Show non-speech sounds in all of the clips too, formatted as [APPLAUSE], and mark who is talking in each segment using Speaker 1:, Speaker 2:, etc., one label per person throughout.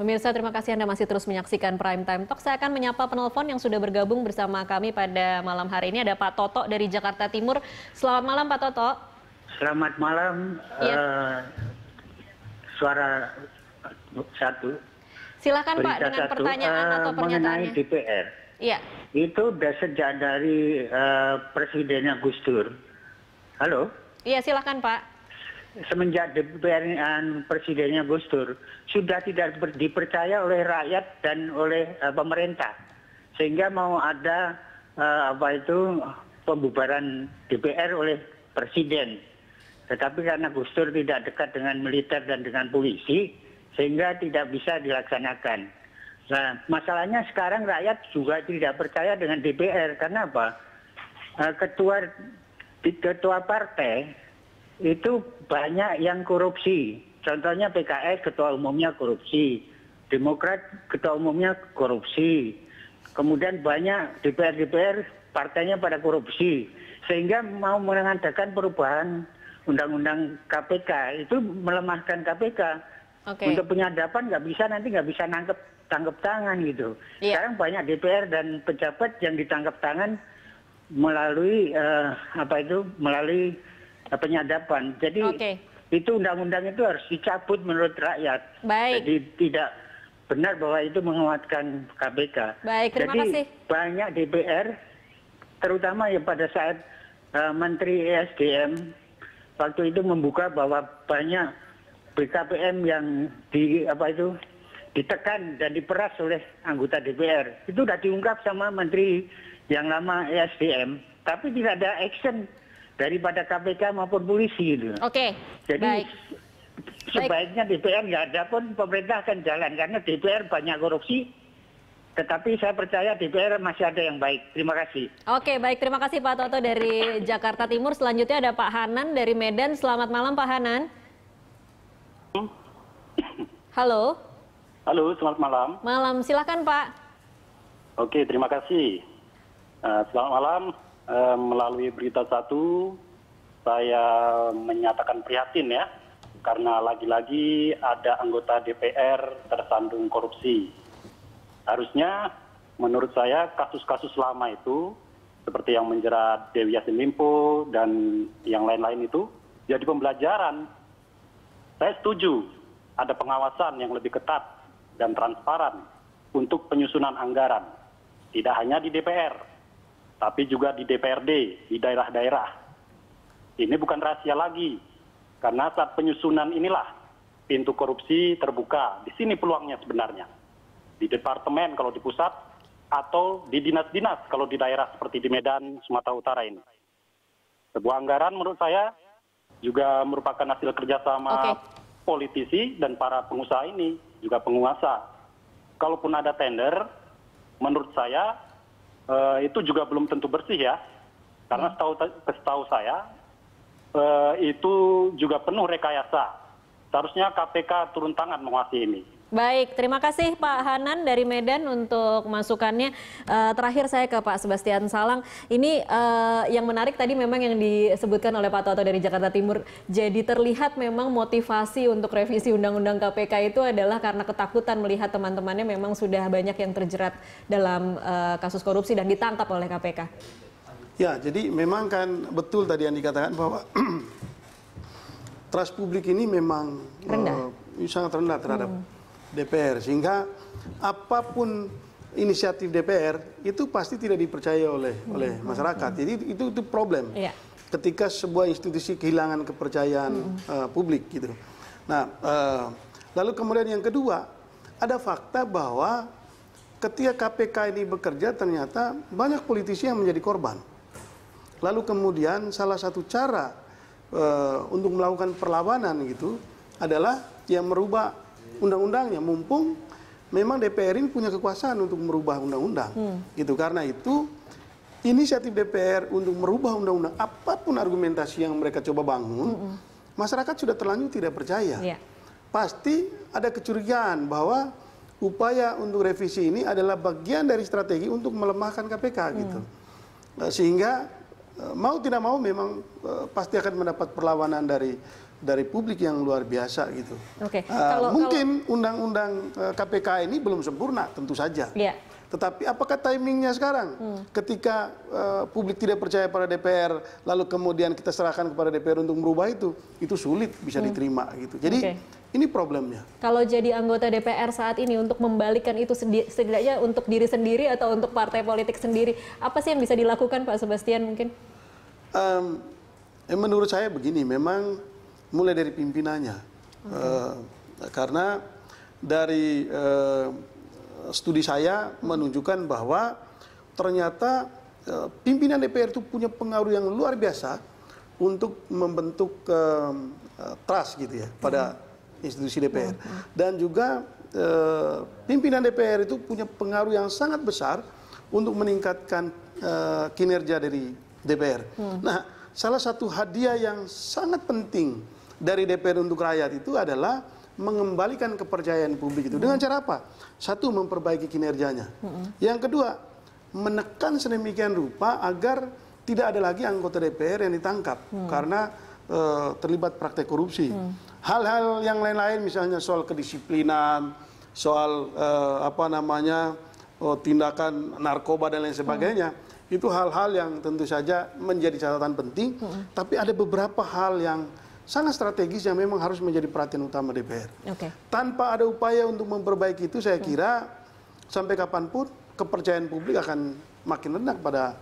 Speaker 1: Pemirsa, terima kasih Anda masih terus menyaksikan Prime Time Talk. Saya akan menyapa penelpon yang sudah bergabung bersama kami pada malam hari ini. Ada Pak Toto dari Jakarta Timur. Selamat malam Pak Toto.
Speaker 2: Selamat malam. Ya. Uh, suara satu.
Speaker 1: Silakan Berita Pak dengan satu, pertanyaan uh, atau pernyataannya. Mengenai DPR. Iya.
Speaker 2: Itu sudah sejak dari uh, eh, Presidennya Gus Dur. Halo?
Speaker 1: Iya, silakan Pak
Speaker 2: semenjak DPR eh, presidennya Gus Dur sudah tidak dipercaya oleh rakyat dan oleh uh, pemerintah sehingga mau ada uh, apa itu pembubaran DPR oleh presiden tetapi karena Gus Dur tidak dekat dengan militer dan dengan polisi sehingga tidak bisa dilaksanakan nah masalahnya sekarang rakyat juga tidak percaya dengan DPR karena apa ketua ketua partai itu banyak yang korupsi. Contohnya PKS ketua umumnya korupsi, Demokrat ketua umumnya korupsi. Kemudian banyak DPR-DPR partainya pada korupsi. Sehingga mau mengadakan perubahan undang-undang KPK itu melemahkan KPK. Okay. Untuk penyadapan nggak bisa nanti nggak bisa nangkep tangkap tangan gitu. Yeah. Sekarang banyak DPR dan pejabat yang ditangkap tangan melalui uh, apa itu melalui penyadapan. Jadi okay. itu undang-undang itu harus dicabut menurut rakyat. Baik. Jadi tidak benar bahwa itu menguatkan KPK.
Speaker 1: Baik, terima Jadi, kasih.
Speaker 2: banyak DPR, terutama ya pada saat uh, Menteri ESDM waktu itu membuka bahwa banyak BKPM yang di apa itu ditekan dan diperas oleh anggota DPR. Itu sudah diungkap sama menteri yang lama ESDM, tapi tidak ada action daripada KPK maupun polisi itu. Oke.
Speaker 1: Okay. Jadi Baik. sebaiknya
Speaker 2: DPR nggak ada pun pemerintah akan jalan karena DPR banyak korupsi. Tetapi saya percaya DPR masih ada yang baik. Terima kasih.
Speaker 1: Oke, baik. Terima kasih Pak Toto dari Jakarta Timur. Selanjutnya ada Pak Hanan dari Medan. Selamat malam Pak Hanan. Halo.
Speaker 3: Halo, selamat malam.
Speaker 1: Malam, silahkan Pak.
Speaker 3: Oke, terima kasih. Eh, selamat malam. Eh, melalui berita satu saya menyatakan prihatin ya karena lagi-lagi ada anggota DPR tersandung korupsi. Harusnya menurut saya kasus-kasus lama itu seperti yang menjerat Dewi Yasin Limpo dan yang lain-lain itu jadi pembelajaran. Saya setuju ada pengawasan yang lebih ketat dan transparan untuk penyusunan anggaran. Tidak hanya di DPR, tapi juga di DPRD, di daerah-daerah. Ini bukan rahasia lagi, karena saat penyusunan inilah pintu korupsi terbuka. Di sini peluangnya sebenarnya. Di departemen kalau di pusat, atau di dinas-dinas kalau di daerah seperti di Medan, Sumatera Utara ini. Sebuah anggaran menurut saya juga merupakan hasil kerjasama okay. politisi dan para pengusaha ini, juga penguasa. Kalaupun ada tender, menurut saya Eh, itu juga belum tentu bersih ya karena hmm. setahu saya eh, itu juga penuh rekayasa seharusnya kpk turun tangan menguasai ini
Speaker 1: Baik, terima kasih Pak Hanan dari Medan untuk masukannya. Uh, terakhir saya ke Pak Sebastian Salang. Ini uh, yang menarik tadi memang yang disebutkan oleh Pak Toto dari Jakarta Timur. Jadi terlihat memang motivasi untuk revisi Undang-Undang KPK itu adalah karena ketakutan melihat teman-temannya memang sudah banyak yang terjerat dalam uh, kasus korupsi dan ditangkap oleh KPK.
Speaker 4: Ya, jadi memang kan betul tadi yang dikatakan bahwa [CLEARS THROAT] trust publik ini memang rendah. Uh, sangat rendah terhadap hmm DPR sehingga apapun inisiatif DPR itu pasti tidak dipercaya oleh hmm. oleh masyarakat. Hmm. Jadi itu itu problem. Yeah. Ketika sebuah institusi kehilangan kepercayaan hmm. uh, publik gitu. Nah, uh, lalu kemudian yang kedua, ada fakta bahwa ketika KPK ini bekerja ternyata banyak politisi yang menjadi korban. Lalu kemudian salah satu cara uh, untuk melakukan perlawanan gitu adalah yang merubah undang-undangnya mumpung memang DPR ini punya kekuasaan untuk merubah undang-undang. Hmm. Gitu karena itu inisiatif DPR untuk merubah undang-undang apapun argumentasi yang mereka coba bangun, hmm. masyarakat sudah terlanjur tidak percaya. Yeah. Pasti ada kecurigaan bahwa upaya untuk revisi ini adalah bagian dari strategi untuk melemahkan KPK hmm. gitu. Eh, sehingga eh, mau tidak mau memang eh, pasti akan mendapat perlawanan dari dari publik yang luar biasa gitu.
Speaker 1: Oke. Okay. Ah, kalau, mungkin
Speaker 4: undang-undang KPK eh, ini belum sempurna tentu saja. Yeah. Tetapi apakah timingnya sekarang? Hmm. Ketika uh, publik tidak percaya pada DPR, lalu kemudian kita serahkan kepada DPR untuk merubah itu, itu sulit bisa hmm. diterima gitu. Jadi okay. ini problemnya.
Speaker 1: Kalau jadi anggota DPR saat ini untuk membalikkan itu setidaknya untuk diri sendiri atau untuk partai politik sendiri, apa sih yang bisa dilakukan Pak Sebastian mungkin?
Speaker 4: Um, menurut saya begini, memang mulai dari pimpinannya. Okay. Uh, eh, karena dari uh, studi saya menunjukkan bahwa ternyata uh, pimpinan DPR itu punya pengaruh yang luar biasa untuk membentuk uh, trust gitu ya pada hmm. institusi DPR. Hmm, hmm. Dan juga uh, pimpinan DPR itu punya pengaruh yang sangat besar untuk meningkatkan uh, kinerja dari DPR. Hmm. Nah, salah satu hadiah yang sangat penting dari DPR untuk rakyat itu adalah mengembalikan kepercayaan publik itu. Dengan cara apa? Satu, memperbaiki kinerjanya. Yang kedua, menekan sedemikian rupa agar tidak ada lagi anggota DPR yang ditangkap hmm. karena e, terlibat praktek korupsi. Hmm. Hal-hal yang lain-lain misalnya soal kedisiplinan, soal e, apa namanya oh, tindakan narkoba dan lain sebagainya hmm. itu hal-hal yang tentu saja menjadi catatan penting hmm. tapi ada beberapa hal yang sangat strategis yang memang harus menjadi perhatian utama DPR. Okay. Tanpa ada upaya untuk memperbaiki itu, saya kira hmm. sampai kapanpun kepercayaan publik akan makin rendah pada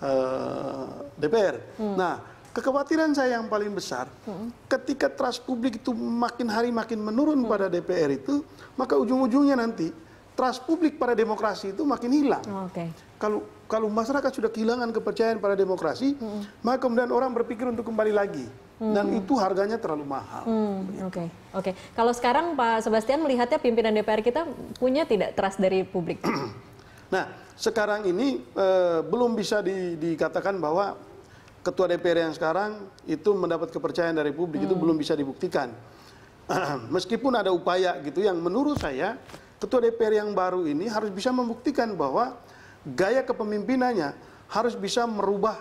Speaker 4: uh, eh, DPR. Hmm. Nah, kekhawatiran saya yang paling besar, hmm. ketika trust publik itu makin hari makin menurun hmm. pada DPR itu, maka ujung-ujungnya nanti trust publik pada demokrasi itu makin hilang. okay. Kalau kalau masyarakat sudah kehilangan kepercayaan pada demokrasi, hmm. maka kemudian orang berpikir untuk kembali lagi. Hmm. Dan itu harganya terlalu mahal.
Speaker 1: Mm, oke, hmm. oke. Okay. Okay. Kalau sekarang Pak Sebastian melihatnya pimpinan DPR kita punya tidak trust dari publik?
Speaker 4: [CLEARS THROAT] nah, sekarang ini eh, belum bisa di, dikatakan bahwa ketua DPR yang sekarang itu mendapat kepercayaan dari publik hmm. itu mm. belum bisa dibuktikan. [CLEARS THROAT] Meskipun ada upaya gitu yang menurut saya ketua DPR yang baru ini harus bisa membuktikan bahwa gaya kepemimpinannya harus bisa merubah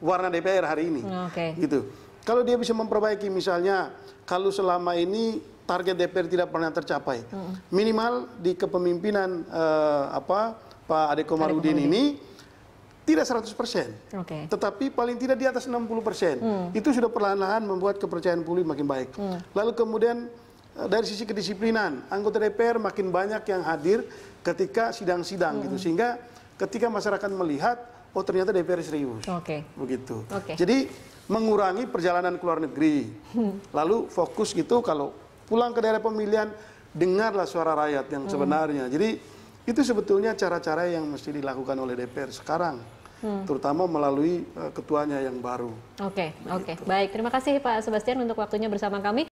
Speaker 4: warna DPR hari ini. Okay. Gitu. Kalau dia bisa memperbaiki misalnya kalau selama ini target DPR tidak pernah tercapai. Hmm. Minimal di kepemimpinan eh, apa Pak Ade Komarudin ini tidak 100 persen, okay. tetapi paling tidak di atas 60 persen. Mm. Itu sudah perlahan-lahan membuat kepercayaan publik makin baik. Mm. Lalu kemudian Eh, dari sisi kedisiplinan anggota DPR makin banyak yang hadir ketika sidang-sidang gitu. hmm. gitu sehingga ketika masyarakat melihat oh ternyata DPR serius okay. begitu okay. jadi mengurangi perjalanan ke luar negeri hmm. lalu fokus gitu kalau pulang ke daerah pemilihan dengarlah suara rakyat yang hmm. sebenarnya hmm. jadi itu sebetulnya cara-cara yang mesti dilakukan oleh DPR sekarang hmm. terutama melalui uh, ketuanya yang baru.
Speaker 1: Oke, okay, oke. Okay. Gitu. Baik, terima kasih Pak Sebastian untuk waktunya bersama kami.